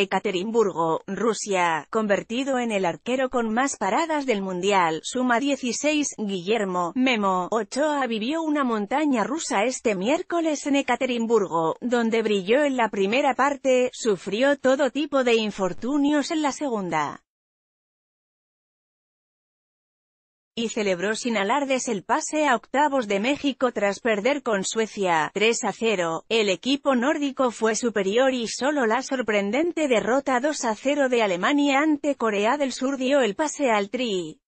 Ekaterimburgo, Rusia, convertido en el arquero con más paradas del Mundial, suma 16, Guillermo, Memo, Ochoa vivió una montaña rusa este miércoles en Ekaterimburgo, donde brilló en la primera parte, sufrió todo tipo de infortunios en la segunda. y celebró sin alardes el pase a octavos de México tras perder con Suecia 3 a 0. El equipo nórdico fue superior y solo la sorprendente derrota 2 a 0 de Alemania ante Corea del Sur dio el pase al tri.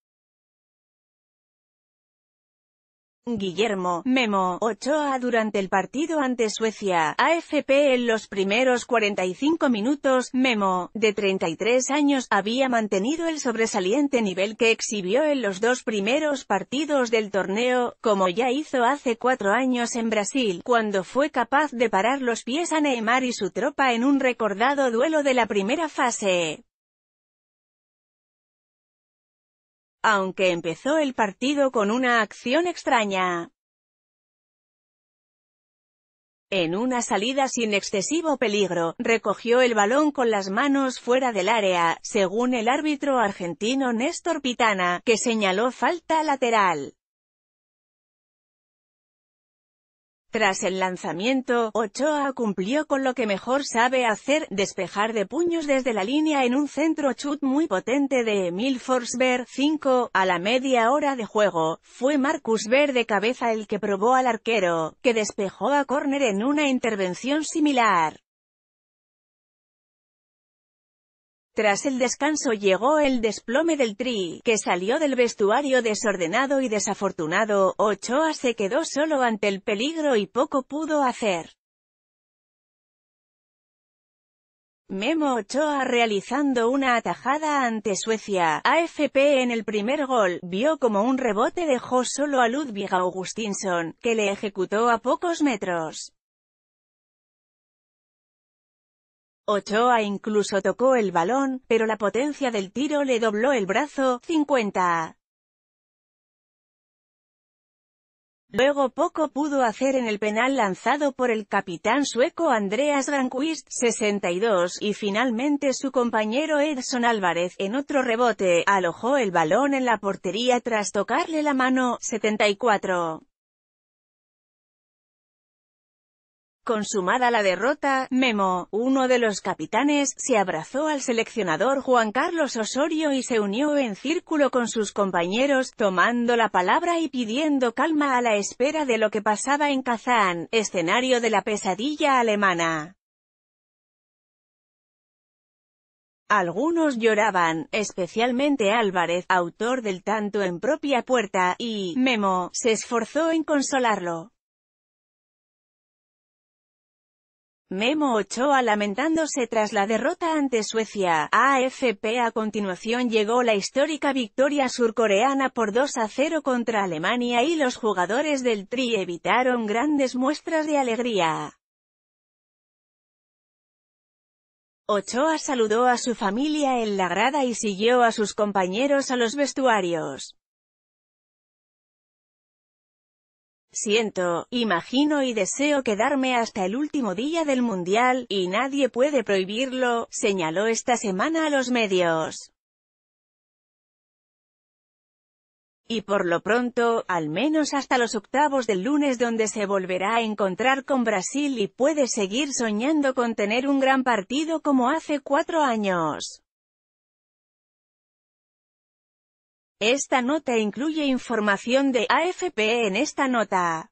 Guillermo Memo Ochoa durante el partido ante Suecia, AFP en los primeros 45 minutos, Memo, de 33 años, había mantenido el sobresaliente nivel que exhibió en los dos primeros partidos del torneo, como ya hizo hace cuatro años en Brasil, cuando fue capaz de parar los pies a Neymar y su tropa en un recordado duelo de la primera fase. aunque empezó el partido con una acción extraña. En una salida sin excesivo peligro, recogió el balón con las manos fuera del área, según el árbitro argentino Néstor Pitana, que señaló falta lateral. Tras el lanzamiento, Ochoa cumplió con lo que mejor sabe hacer, despejar de puños desde la línea en un centro chut muy potente de Emil Forsberg. 5. A la media hora de juego, fue Marcus Ver de cabeza el que probó al arquero, que despejó a córner en una intervención similar. Tras el descanso llegó el desplome del Tri, que salió del vestuario desordenado y desafortunado, Ochoa se quedó solo ante el peligro y poco pudo hacer. Memo Ochoa realizando una atajada ante Suecia, AFP en el primer gol, vio como un rebote dejó solo a Ludwig Augustinsson, que le ejecutó a pocos metros. Ochoa incluso tocó el balón, pero la potencia del tiro le dobló el brazo, 50. Luego poco pudo hacer en el penal lanzado por el capitán sueco Andreas Granquist, 62, y finalmente su compañero Edson Álvarez, en otro rebote, alojó el balón en la portería tras tocarle la mano, 74. Consumada la derrota, Memo, uno de los capitanes, se abrazó al seleccionador Juan Carlos Osorio y se unió en círculo con sus compañeros, tomando la palabra y pidiendo calma a la espera de lo que pasaba en Kazán, escenario de la pesadilla alemana. Algunos lloraban, especialmente Álvarez, autor del tanto en propia puerta, y, Memo, se esforzó en consolarlo. Memo Ochoa lamentándose tras la derrota ante Suecia, AFP a continuación llegó la histórica victoria surcoreana por 2 a 0 contra Alemania y los jugadores del Tri evitaron grandes muestras de alegría. Ochoa saludó a su familia en la grada y siguió a sus compañeros a los vestuarios. Siento, imagino y deseo quedarme hasta el último día del Mundial, y nadie puede prohibirlo, señaló esta semana a los medios. Y por lo pronto, al menos hasta los octavos del lunes donde se volverá a encontrar con Brasil y puede seguir soñando con tener un gran partido como hace cuatro años. Esta nota incluye información de AFP e en esta nota.